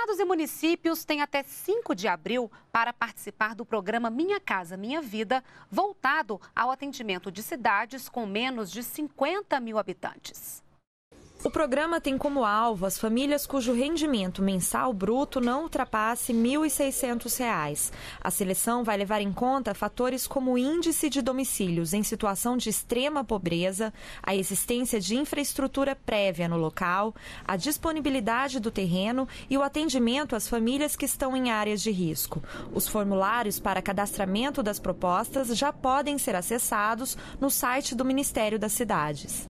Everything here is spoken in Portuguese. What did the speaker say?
Estados e municípios têm até 5 de abril para participar do programa Minha Casa Minha Vida, voltado ao atendimento de cidades com menos de 50 mil habitantes programa tem como alvo as famílias cujo rendimento mensal bruto não ultrapasse R$ 1.600. A seleção vai levar em conta fatores como o índice de domicílios em situação de extrema pobreza, a existência de infraestrutura prévia no local, a disponibilidade do terreno e o atendimento às famílias que estão em áreas de risco. Os formulários para cadastramento das propostas já podem ser acessados no site do Ministério das Cidades.